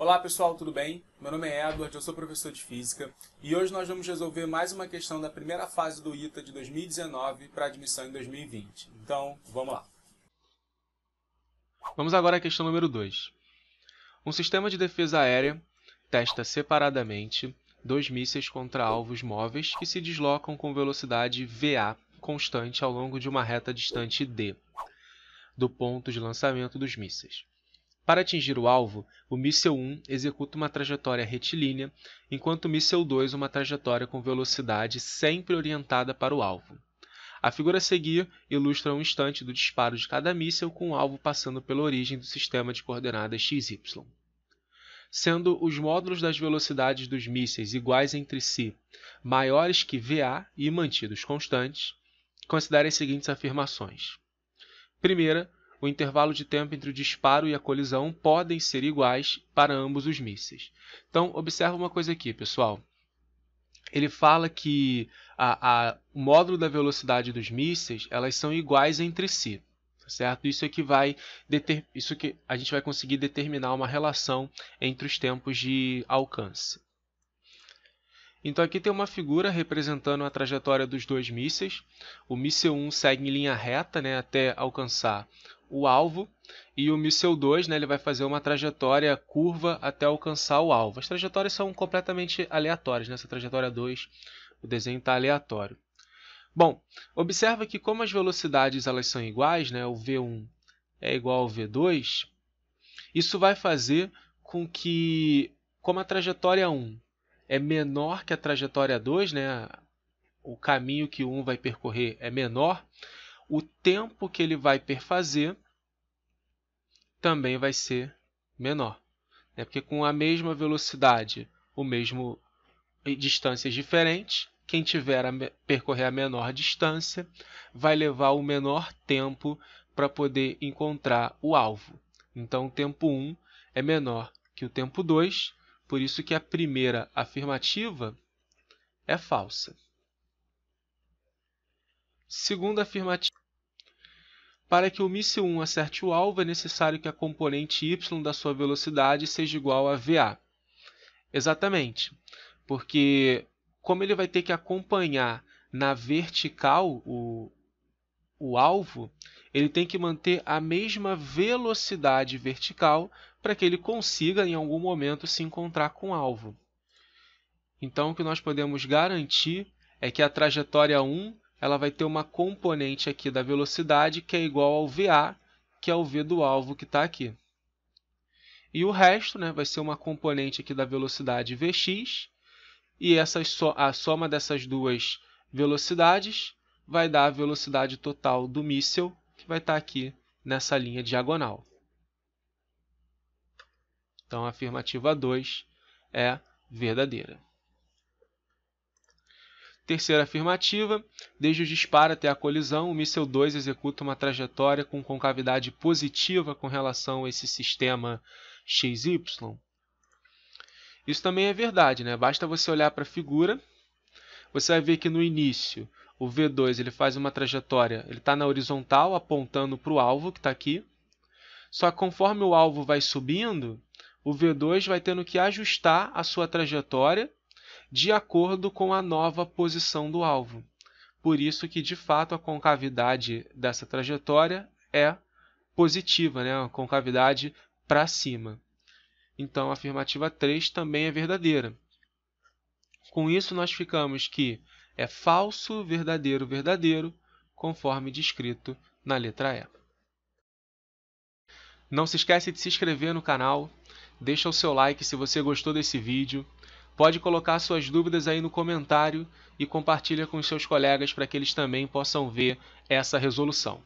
Olá pessoal, tudo bem? Meu nome é Edward, eu sou professor de Física e hoje nós vamos resolver mais uma questão da primeira fase do ITA de 2019 para admissão em 2020. Então, vamos lá. Vamos agora à questão número 2. Um sistema de defesa aérea testa separadamente dois mísseis contra alvos móveis que se deslocam com velocidade VA constante ao longo de uma reta distante D do ponto de lançamento dos mísseis. Para atingir o alvo, o míssil 1 executa uma trajetória retilínea, enquanto o míssil 2 uma trajetória com velocidade sempre orientada para o alvo. A figura a seguir ilustra um instante do disparo de cada míssil com o alvo passando pela origem do sistema de coordenadas XY. Sendo os módulos das velocidades dos mísseis iguais entre si, maiores que VA e mantidos constantes, considere as seguintes afirmações. Primeira, o intervalo de tempo entre o disparo e a colisão podem ser iguais para ambos os mísseis. Então, observa uma coisa aqui, pessoal. Ele fala que a, a, o módulo da velocidade dos mísseis elas são iguais entre si, tá certo? Isso é que vai deter, isso que a gente vai conseguir determinar uma relação entre os tempos de alcance. Então aqui tem uma figura representando a trajetória dos dois mísseis. O míssil 1 segue em linha reta né, até alcançar o alvo e o míssil 2 né, ele vai fazer uma trajetória curva até alcançar o alvo. As trajetórias são completamente aleatórias, nessa né? trajetória 2 o desenho está aleatório. Bom, observa que como as velocidades elas são iguais, né, o V1 é igual ao V2, isso vai fazer com que, como a trajetória 1 é menor que a trajetória 2, né? o caminho que um vai percorrer é menor, o tempo que ele vai perfazer também vai ser menor. Né? Porque com a mesma velocidade, o mesmo distâncias diferentes, quem tiver a percorrer a menor distância vai levar o menor tempo para poder encontrar o alvo. Então, o tempo 1 um é menor que o tempo 2 por isso que a primeira afirmativa é falsa. Segunda afirmativa. Para que o míssil 1 acerte o alvo, é necessário que a componente y da sua velocidade seja igual a VA. Exatamente, porque como ele vai ter que acompanhar na vertical o, o alvo, ele tem que manter a mesma velocidade vertical para que ele consiga em algum momento se encontrar com o alvo. Então o que nós podemos garantir é que a trajetória 1 ela vai ter uma componente aqui da velocidade que é igual ao VA, que é o V do alvo que está aqui. E o resto né, vai ser uma componente aqui da velocidade Vx, e essa, a soma dessas duas velocidades vai dar a velocidade total do míssil, que vai estar tá aqui nessa linha diagonal. Então, a afirmativa 2 é verdadeira. Terceira afirmativa, desde o disparo até a colisão, o míssil 2 executa uma trajetória com concavidade positiva com relação a esse sistema XY. Isso também é verdade, né? Basta você olhar para a figura, você vai ver que no início o V2 ele faz uma trajetória, ele está na horizontal apontando para o alvo que está aqui. Só que conforme o alvo vai subindo, o V2 vai tendo que ajustar a sua trajetória de acordo com a nova posição do alvo. Por isso que, de fato, a concavidade dessa trajetória é positiva, né? a concavidade para cima. Então, a afirmativa 3 também é verdadeira. Com isso, nós ficamos que é falso, verdadeiro, verdadeiro, conforme descrito na letra E. Não se esquece de se inscrever no canal, deixa o seu like se você gostou desse vídeo, pode colocar suas dúvidas aí no comentário e compartilha com seus colegas para que eles também possam ver essa resolução.